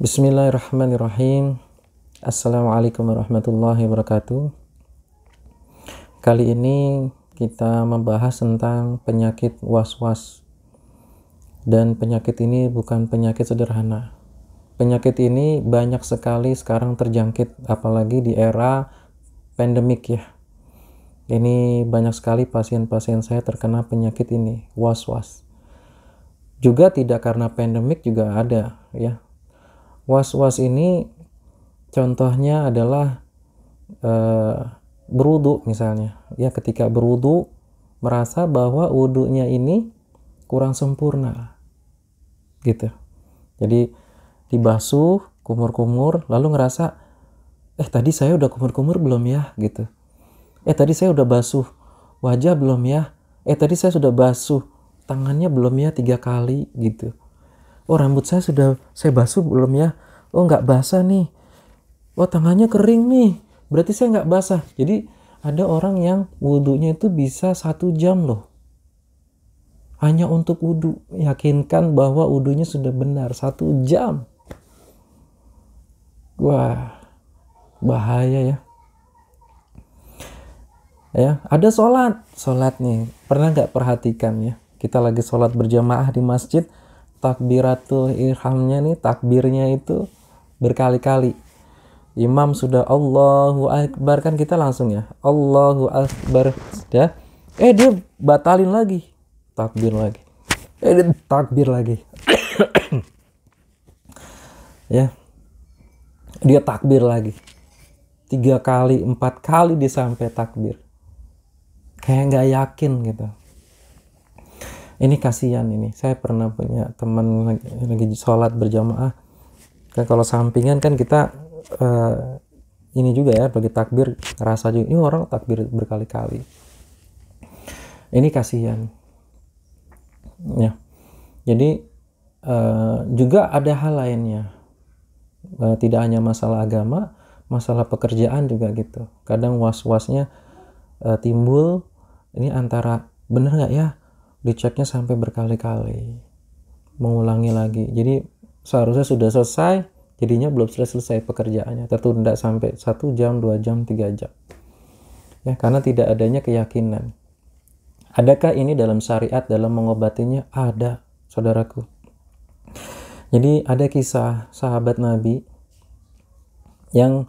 Bismillahirrahmanirrahim. Assalamualaikum warahmatullahi wabarakatuh. Kali ini kita membahas tentang penyakit was-was. Dan penyakit ini bukan penyakit sederhana. Penyakit ini banyak sekali sekarang terjangkit apalagi di era pandemik ya. Ini banyak sekali pasien-pasien saya terkena penyakit ini, was-was. Juga tidak karena pandemik juga ada ya Was-was ini contohnya adalah e, berudu misalnya. Ya ketika berudu merasa bahwa wudhunya ini kurang sempurna. Gitu. Jadi dibasuh, kumur-kumur, lalu ngerasa eh tadi saya udah kumur-kumur belum ya gitu. Eh tadi saya udah basuh wajah belum ya. Eh tadi saya sudah basuh tangannya belum ya tiga kali gitu oh rambut saya sudah saya basuh belum ya oh nggak basah nih oh tangannya kering nih berarti saya nggak basah jadi ada orang yang wudhunya itu bisa satu jam loh hanya untuk wudhu yakinkan bahwa wudhunya sudah benar satu jam wah bahaya ya ya ada sholat sholat nih pernah nggak perhatikan ya kita lagi sholat berjamaah di masjid takbiratul ihramnya nih takbirnya itu berkali-kali imam sudah Allahu Akbar kan kita langsung ya Allahu Akbar ya eh dia batalin lagi takbir lagi eh dia takbir lagi ya dia takbir lagi tiga kali empat kali dia sampai takbir kayak nggak yakin gitu ini kasihan ini saya pernah punya teman lagi, lagi sholat berjamaah kan kalau sampingan kan kita uh, ini juga ya bagi takbir rasa juga ini orang takbir berkali-kali ini kasihan ya jadi uh, juga ada hal lainnya uh, tidak hanya masalah agama masalah pekerjaan juga gitu kadang was-wasnya uh, timbul ini antara bener nggak ya diceknya sampai berkali-kali mengulangi lagi jadi seharusnya sudah selesai jadinya belum selesai, selesai pekerjaannya tertunda sampai satu jam dua jam tiga jam ya karena tidak adanya keyakinan adakah ini dalam syariat dalam mengobatinya ada saudaraku jadi ada kisah sahabat nabi yang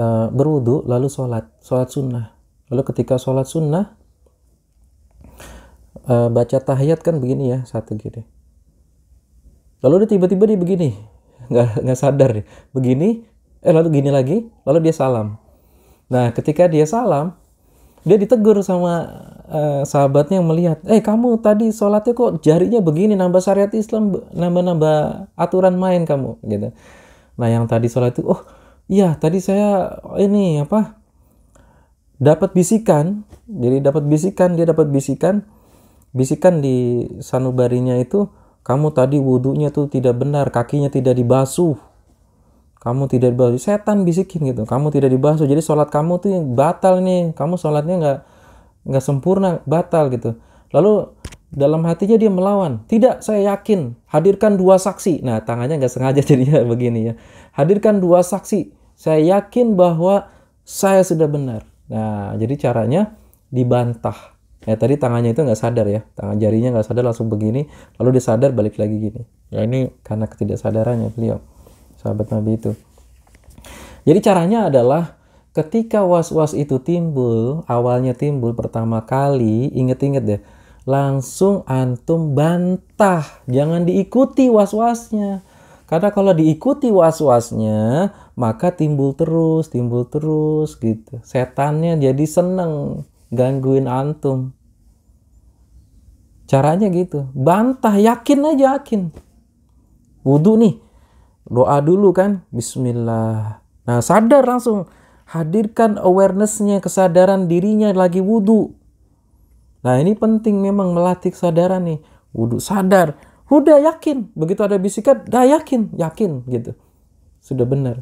uh, berwudu lalu sholat sholat sunnah lalu ketika sholat sunnah Eh, baca tahiyat kan begini ya satu gini lalu dia tiba-tiba dia begini nggak nggak sadar deh begini eh lalu gini lagi lalu dia salam nah ketika dia salam dia ditegur sama uh, sahabatnya yang melihat eh kamu tadi sholatnya kok jarinya begini nambah syariat Islam nambah nambah aturan main kamu gitu nah yang tadi sholat itu oh iya tadi saya ini apa dapat bisikan jadi dapat bisikan dia dapat bisikan bisikan di sanubarinya itu kamu tadi wudhunya tuh tidak benar kakinya tidak dibasuh kamu tidak dibasuh setan bisikin gitu kamu tidak dibasuh jadi sholat kamu tuh batal nih kamu sholatnya nggak nggak sempurna batal gitu lalu dalam hatinya dia melawan tidak saya yakin hadirkan dua saksi nah tangannya nggak sengaja jadinya begini ya hadirkan dua saksi saya yakin bahwa saya sudah benar nah jadi caranya dibantah kayak eh, tadi tangannya itu nggak sadar ya tangan jarinya nggak sadar langsung begini lalu dia sadar balik lagi gini ya ini karena ketidaksadarannya beliau sahabat nabi itu jadi caranya adalah ketika was-was itu timbul awalnya timbul pertama kali inget-inget deh langsung antum bantah jangan diikuti was-wasnya karena kalau diikuti was-wasnya, maka timbul terus, timbul terus gitu. Setannya jadi seneng gangguin antum. Caranya gitu. Bantah, yakin aja yakin. Wudhu nih. Doa dulu kan. Bismillah. Nah sadar langsung. Hadirkan awarenessnya, kesadaran dirinya lagi wudhu. Nah ini penting memang melatih kesadaran nih. Wudhu sadar. Udah yakin. Begitu ada bisikan, dah yakin. Yakin gitu. Sudah benar.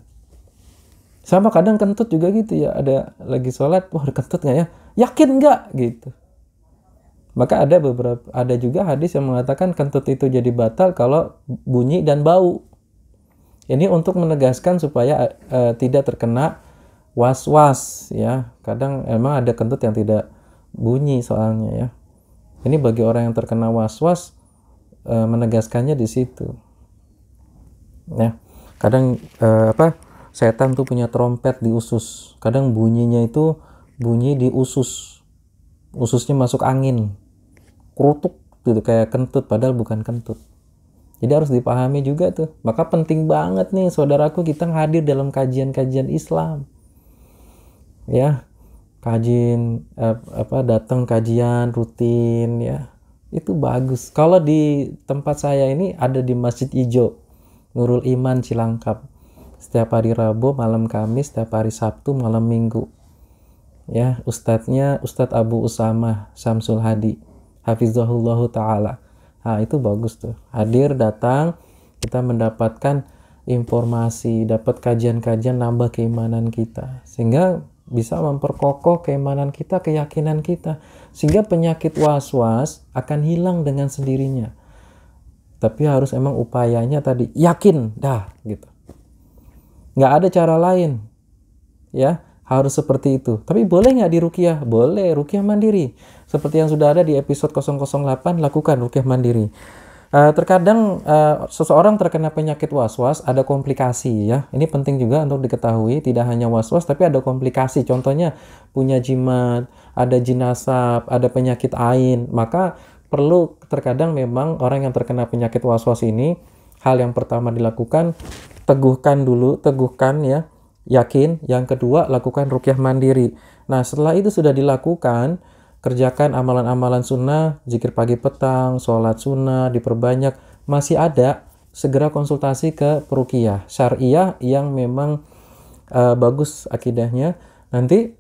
Sama kadang kentut juga gitu ya. Ada lagi sholat, wah kentut nggak ya? Yakin nggak gitu. Maka ada beberapa ada juga hadis yang mengatakan kentut itu jadi batal kalau bunyi dan bau. Ini untuk menegaskan supaya uh, tidak terkena was-was ya. Kadang emang ada kentut yang tidak bunyi soalnya ya. Ini bagi orang yang terkena was-was uh, menegaskannya di situ. Ya. Kadang uh, apa? Setan tuh punya trompet di usus. Kadang bunyinya itu bunyi di usus. Ususnya masuk angin kerutuk gitu kayak kentut padahal bukan kentut jadi harus dipahami juga tuh maka penting banget nih saudaraku kita hadir dalam kajian-kajian Islam ya kajian eh, apa datang kajian rutin ya itu bagus kalau di tempat saya ini ada di Masjid Ijo Nurul Iman Cilangkap setiap hari Rabu malam Kamis setiap hari Sabtu malam Minggu ya ustadznya Ustadz Abu Usama Samsul Hadi hafizahullah taala nah, itu bagus tuh hadir datang kita mendapatkan informasi dapat kajian-kajian nambah keimanan kita sehingga bisa memperkokoh keimanan kita keyakinan kita sehingga penyakit was-was akan hilang dengan sendirinya tapi harus emang upayanya tadi yakin dah gitu nggak ada cara lain ya harus seperti itu. Tapi boleh nggak di rukiah? Boleh, rukiah mandiri. Seperti yang sudah ada di episode 008, lakukan rukiah mandiri. Uh, terkadang uh, seseorang terkena penyakit was-was, ada komplikasi ya. Ini penting juga untuk diketahui, tidak hanya was-was tapi ada komplikasi. Contohnya punya jimat, ada jinasab, ada penyakit ain. Maka perlu terkadang memang orang yang terkena penyakit was-was ini hal yang pertama dilakukan teguhkan dulu, teguhkan ya yakin. Yang kedua, lakukan rukyah mandiri. Nah, setelah itu sudah dilakukan, kerjakan amalan-amalan sunnah, zikir pagi petang, sholat sunnah, diperbanyak. Masih ada, segera konsultasi ke perukiah syariah yang memang uh, bagus akidahnya. Nanti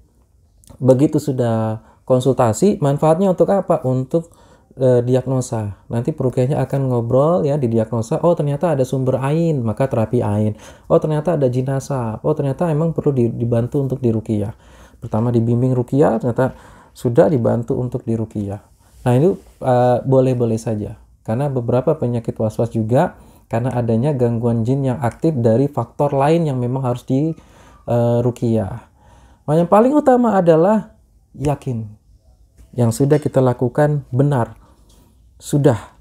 begitu sudah konsultasi, manfaatnya untuk apa? Untuk e, diagnosa. Nanti perukiahnya akan ngobrol ya di diagnosa, oh ternyata ada sumber ain, maka terapi ain. Oh ternyata ada jinasa, oh ternyata emang perlu dibantu untuk dirukiah. Pertama dibimbing rukiah, ternyata sudah dibantu untuk dirukiah. Nah itu eh, boleh-boleh saja, karena beberapa penyakit was-was juga karena adanya gangguan jin yang aktif dari faktor lain yang memang harus di eh, rukiah. nah, yang paling utama adalah yakin yang sudah kita lakukan benar sudah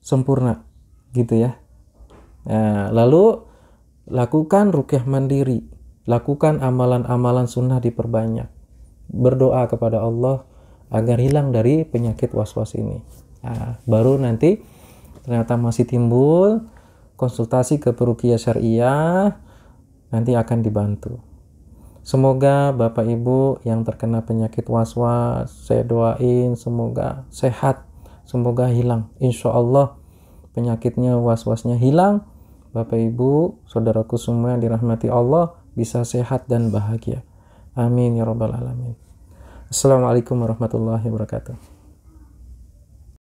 sempurna gitu ya nah, lalu lakukan rukyah mandiri lakukan amalan-amalan sunnah diperbanyak berdoa kepada Allah agar hilang dari penyakit was-was ini nah, baru nanti ternyata masih timbul konsultasi ke perukia syariah nanti akan dibantu Semoga Bapak Ibu yang terkena penyakit was-was, saya doain semoga sehat semoga hilang. Insya Allah penyakitnya, was-wasnya hilang. Bapak Ibu, saudaraku semua yang dirahmati Allah bisa sehat dan bahagia. Amin ya rabbal alamin. Assalamualaikum warahmatullahi wabarakatuh.